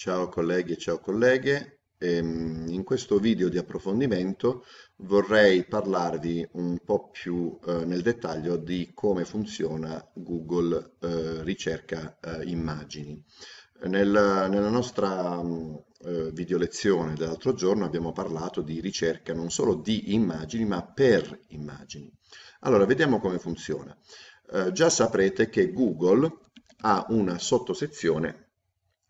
Ciao colleghi e ciao colleghe, ehm, in questo video di approfondimento vorrei parlarvi un po' più eh, nel dettaglio di come funziona Google eh, ricerca eh, immagini. nella nostra mm, video lezione dell'altro giorno abbiamo parlato di ricerca non solo di immagini ma per immagini. Allora, vediamo come funziona. già saprete che Google ha una sottosezione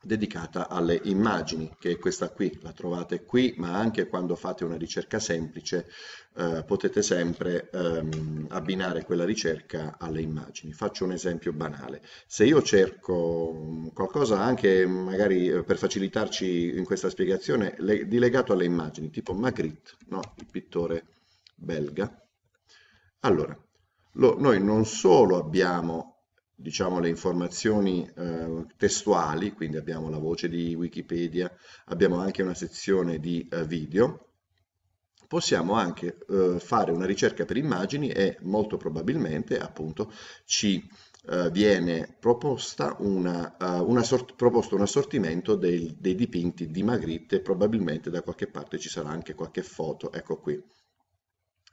dedicata alle immagini, che è questa qui, la trovate qui, ma anche quando fate una ricerca semplice eh, potete sempre ehm, abbinare quella ricerca alle immagini. Faccio un esempio banale. Se io cerco mm, qualcosa anche mm, magari eh, per facilitarci in questa spiegazione le, di legato alle immagini, tipo Magritte, no? il pittore belga, allora lo, noi non solo abbiamo diciamo, le informazioni eh, testuali, quindi abbiamo la voce di Wikipedia, abbiamo anche una sezione di eh, video, possiamo anche eh, fare una ricerca per immagini e molto probabilmente appunto ci eh, viene proposta una, eh, una sort proposto un assortimento dei, dei dipinti di Magritte, probabilmente da qualche parte ci sarà anche qualche foto, ecco qui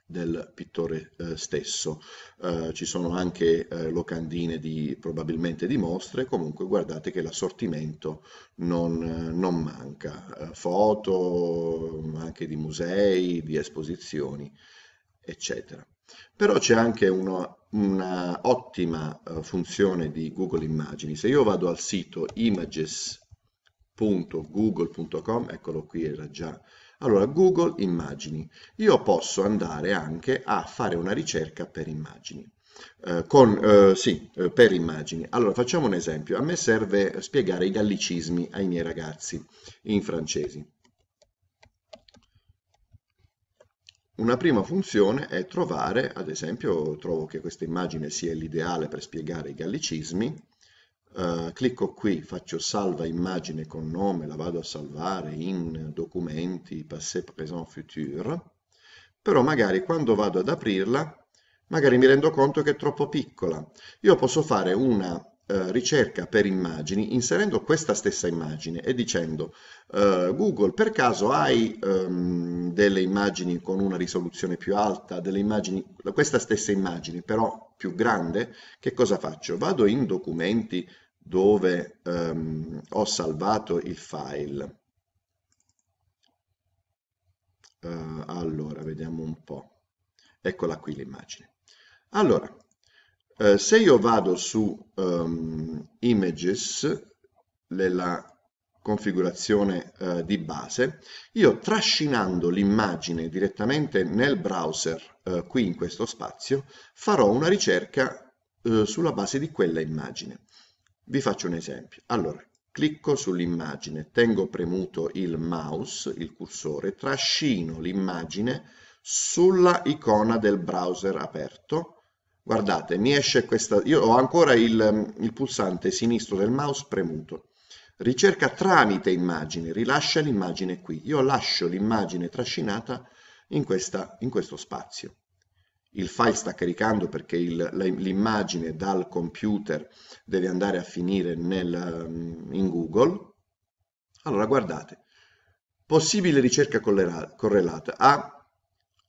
del pittore eh, stesso. Eh, ci sono anche eh, locandine di, probabilmente di mostre, comunque guardate che l'assortimento non, eh, non, manca, eh, foto anche di musei, di esposizioni, eccetera. Però c'è anche una, una ottima eh, funzione di Google Immagini. Se io vado al sito images.google.com, eccolo qui, era già allora, Google Immagini. Io posso andare anche a fare una ricerca per immagini. Eh, con, eh, sì, eh, per immagini. Allora, facciamo un esempio. A me serve spiegare i gallicismi ai miei ragazzi in francesi. Una prima funzione è trovare, ad esempio, trovo che questa immagine sia l'ideale per spiegare i gallicismi, Uh, clicco qui, faccio salva immagine con nome, la vado a salvare in documenti, passé, présent, futur, però magari quando vado ad aprirla, magari mi rendo conto che è troppo piccola. Io posso fare una uh, ricerca per immagini inserendo questa stessa immagine e dicendo uh, Google per caso hai um, delle immagini con una risoluzione più alta, immagini, questa stessa immagine però più grande, che cosa faccio? Vado in documenti dove ehm, ho salvato il file. Uh, allora, vediamo un po'. Eccola qui l'immagine. Allora, eh, se io vado su um, Images, nella configurazione eh, di base, io trascinando l'immagine direttamente nel browser, eh, qui in questo spazio, farò una ricerca eh, sulla base di quella immagine. Vi faccio un esempio. Allora, clicco sull'immagine, tengo premuto il mouse, il cursore, trascino l'immagine sulla icona del browser aperto. Guardate, mi esce questa... Io ho ancora il, il pulsante sinistro del mouse premuto. Ricerca tramite immagine, rilascia l'immagine qui. Io lascio l'immagine trascinata in, questa, in questo spazio il file sta caricando perché l'immagine dal computer deve andare a finire nel, mm, in Google. Allora guardate, possibile ricerca correlata. Ha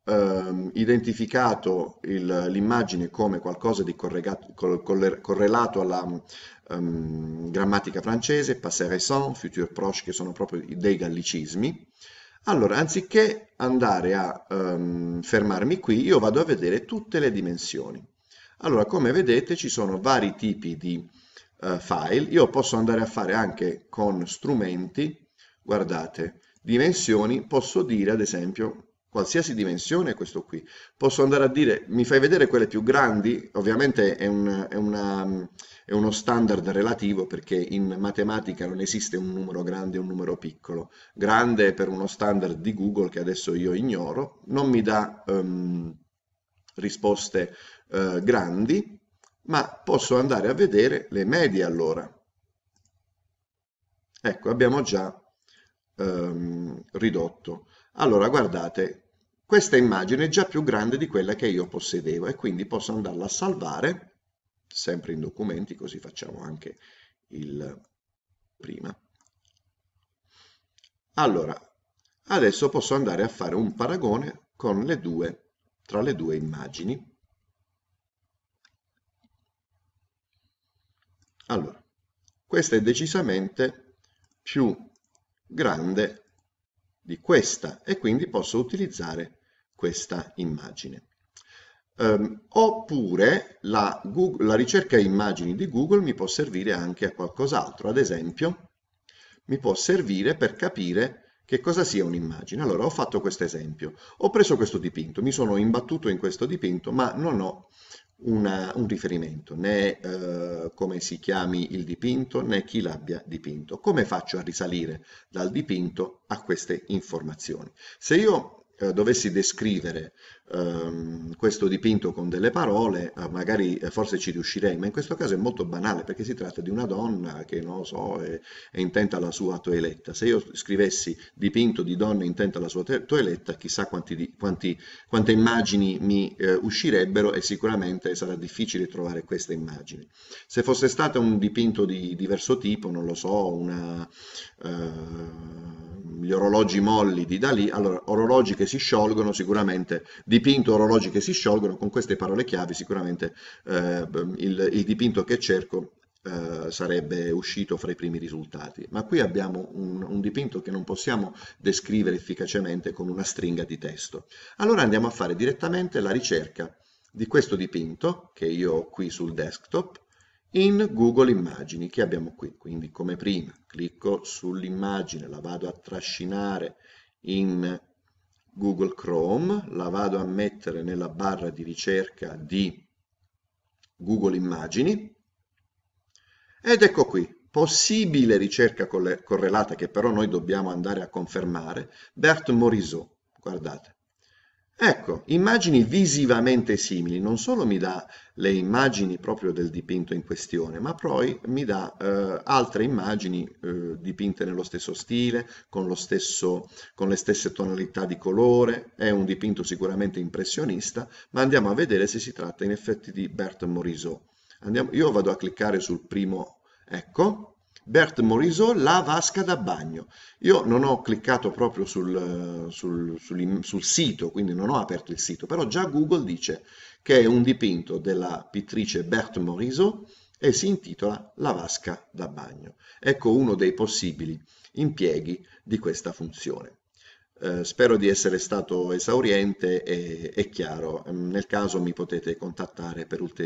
ehm, identificato l'immagine come qualcosa di correlato alla ehm, grammatica francese, passé récent, futur proche, che sono proprio dei gallicismi allora, anziché andare a um, fermarmi qui, io vado a vedere tutte le dimensioni. Allora, come vedete ci sono vari tipi di uh, file, io posso andare a fare anche con strumenti, guardate, dimensioni, posso dire ad esempio qualsiasi dimensione questo qui. Posso andare a dire, mi fai vedere quelle più grandi, ovviamente è, un, è, una, è, uno standard relativo perché in matematica non esiste un numero grande e un numero piccolo. Grande per uno standard di Google che adesso io ignoro, non mi dà um, risposte uh, grandi, ma posso andare a vedere le medie allora. Ecco, abbiamo già um, ridotto. Allora, guardate, questa immagine è già più grande di quella che io possedevo e quindi posso andarla a salvare, sempre in documenti, così facciamo anche il prima. Allora, adesso posso andare a fare un paragone con le due, tra le due immagini. Allora, questa è decisamente più grande di questa e quindi posso utilizzare questa immagine. Um, oppure la, Google, la ricerca immagini di Google mi può servire anche a qualcos'altro, ad esempio mi può servire per capire che cosa sia un'immagine. Allora ho fatto questo esempio, ho preso questo dipinto, mi sono imbattuto in questo dipinto ma non ho una, un riferimento, né eh, come si chiami il dipinto, né chi l'abbia dipinto. Come faccio a risalire dal dipinto a queste informazioni? Se io eh, dovessi descrivere ehm, questo dipinto con delle parole, eh, magari eh, forse ci riuscirei, ma in questo caso è molto banale perché si tratta di una donna che, non lo so, è, è intenta alla sua toeletta. Se io scrivessi dipinto di donna intenta alla sua toeletta, chissà quanti, quanti, quante immagini mi eh, uscirebbero e sicuramente sarà difficile trovare queste immagini. Se fosse stato un dipinto di diverso tipo, non lo so, una, eh, gli orologi molli di Dalì, allora orologi che si sciolgono sicuramente dipinto orologi che si sciolgono, con queste parole chiavi sicuramente eh, il, il dipinto che cerco eh, sarebbe uscito fra i primi risultati. Ma qui abbiamo un, un, dipinto che non possiamo descrivere efficacemente con una stringa di testo. Allora andiamo a fare direttamente la ricerca di questo dipinto, che io ho qui sul desktop, in Google Immagini, che abbiamo qui. Quindi come prima clicco sull'immagine, la vado a trascinare in Google Chrome, la vado a mettere nella barra di ricerca di Google Immagini ed ecco qui, possibile ricerca correlata che però noi dobbiamo andare a confermare, Bert Morisot, guardate, Ecco, immagini visivamente simili non solo mi dà le immagini proprio del dipinto in questione, ma poi mi dà eh, altre immagini eh, dipinte nello stesso stile, con, stesso, con le stesse tonalità di colore, è un dipinto sicuramente impressionista, ma andiamo a vedere se si tratta in effetti di Berthe Morisot. Andiamo, io vado a cliccare sul primo, ecco, Bert Morisot, La vasca da bagno. Io non ho cliccato proprio sul, eh, sul, sul, sul, sito, quindi non ho aperto il sito, però già Google dice che è un dipinto della pittrice Bert Morisot e si intitola La vasca da bagno. Ecco uno dei possibili impieghi di questa funzione. Eh, spero di essere stato esauriente e, e chiaro, nel caso mi potete contattare per ulteriori